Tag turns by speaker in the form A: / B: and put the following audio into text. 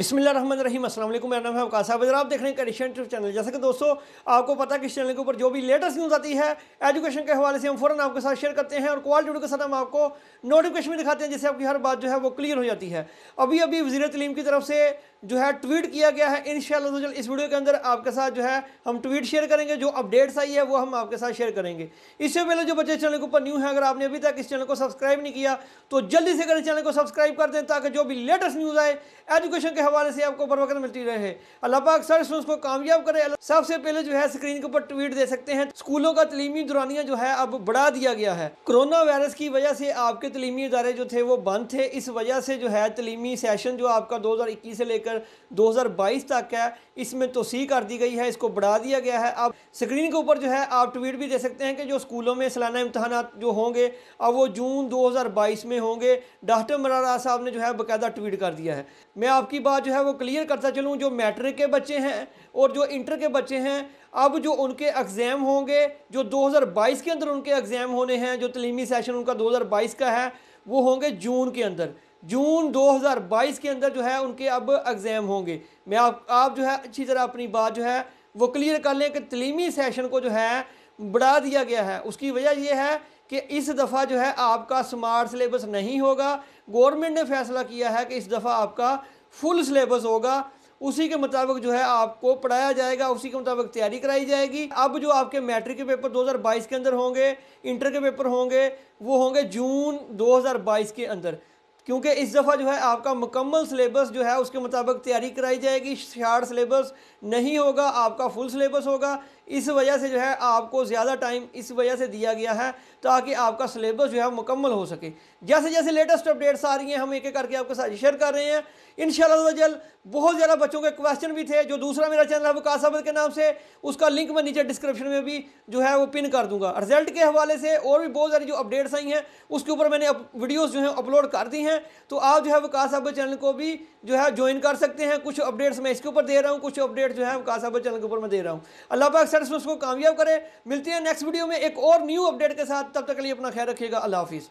A: बिसमिल्ल रहीम अस्सलाम वालेकुम मेरा नाम है अवकाश साहब आप देख रहे हैं करेशन ट्यूब चैनल जैसा कि दोस्तों आपको पता है कि इस चैनल के ऊपर जो भी लेटेस्ट न्यूज़ आती है एजुकेशन के हवाले से हम फ़ौरन आपके साथ शेयर करते हैं और क्वालिटी वीडियो के साथ हम आपको नोटिफिकेशन भी दिखाते हैं जिससे आपकी हर बात जो है वो क्लियर हो जाती है अभी अभी वजी तलीम की तरफ से जो है ट्वीट किया गया है इन शजल इस वीडियो के अंदर आपके साथ जो है हम ट्वीट शेयर करेंगे जो अपडेट्स आई है वो हम आपके साथ शेयर करेंगे इससे पहले जो बच्चे चैनल के ऊपर न्यू है अगर आपने अभी तक इस चैनल को सब्सक्राइब नहीं किया तो जल्दी से अगर चैनल को सब्सक्राइब कर दें ताकि जो भी लेटेस्ट न्यूज़ आए एजुकेशन के हवाले से आपको बर वक्त मिलती रहे अल्लाह पाक सर्च को कामयाब करे सबसे पहले जो है स्क्रीन के ऊपर ट्वीट दे सकते हैं स्कूलों का तलीमी दुरानिया जो है अब बढ़ा दिया गया है कोरोना वायरस की वजह से आपके तलीमी इदारे जो थे वो बंद थे इस वजह से जो है तलीमी सेशन जो आपका दो हज़ार इक्कीस से लेकर दो हज़ार बाईस तक है इसमें तोसी कर दी गई है इसको बढ़ा दिया गया है अब स्क्रीन के ऊपर जो है आप ट्वीट भी दे सकते हैं कि जो स्कूलों में सालाना इम्तहान जो होंगे अब वो जून दो हज़ार बाईस में होंगे डॉक्टर मरारा साहब ने जो है बाकायदा ट्वीट कर दिया है मैं आपकी बात बात जो है वो क्लियर करता चलूँ जो मैट्रिक के बच्चे हैं और जो इंटर के बच्चे हैं अब जो उनके एग्ज़ाम होंगे जो 2022 के अंदर उनके एग्ज़ाम होने हैं जो तलीमी सेशन उनका 2022 का है वो होंगे जून के अंदर जून 2022 के अंदर जो है उनके अब एग्ज़ाम होंगे मैं आप आप जो है अच्छी तरह अपनी बात जो है वो क्लियर कर लें कि तलीमी सेशन को जो है बढ़ा दिया गया है उसकी वजह यह है कि इस दफ़ा जो है आपका स्मार्ट सिलेबस नहीं होगा गवर्नमेंट ने फैसला किया है कि इस दफ़ा आपका फुल सिलेबस होगा उसी के मुताबिक जो है आपको पढ़ाया जाएगा उसी के मुताबिक तैयारी कराई जाएगी अब जो आपके मैट्रिक के पेपर 2022 के अंदर होंगे इंटर के पेपर होंगे वो होंगे जून 2022 के अंदर क्योंकि इस दफ़ा जो है आपका मुकम्मल सिलेबस जो है उसके मुताबिक तैयारी कराई जाएगी शार्ट सिलेबस नहीं होगा आपका फुल सिलेबस होगा इस वजह से जो है आपको ज़्यादा टाइम इस वजह से दिया गया है ताकि आपका सिलेबस जो है मुकम्मल हो सके जैसे जैसे लेटेस्ट अपडेट्स आ रही हैं हम एक एक करके आपके साथ शेयर कर रहे हैं इन जल बहुत ज़्यादा बच्चों के क्वेश्चन भी थे जो दूसरा मेरा चैनल है वो अहमद के नाम से उसका लिंक मैं नीचे डिस्क्रिप्शन में भी जो है वो पिन कर दूंगा रिजल्ट के हवाले से और भी बहुत सारी जो अपडेट्स आई हैं उसके ऊपर मैंने वीडियोज़ जो हैं अपलोड कर दी हैं हैं तो आप जो है वकास साहब चैनल को भी जो है ज्वाइन कर सकते हैं कुछ अपडेट्स मैं इसके ऊपर दे रहा हूँ कुछ अपडेट जो है वकास साहब चैनल के ऊपर मैं दे रहा हूँ अल्लाह पाक सर उसको कामयाब करें मिलते हैं नेक्स्ट वीडियो में एक और न्यू अपडेट के साथ तब तक के लिए अपना ख्याल रखिएगा अल्लाह हाफिज़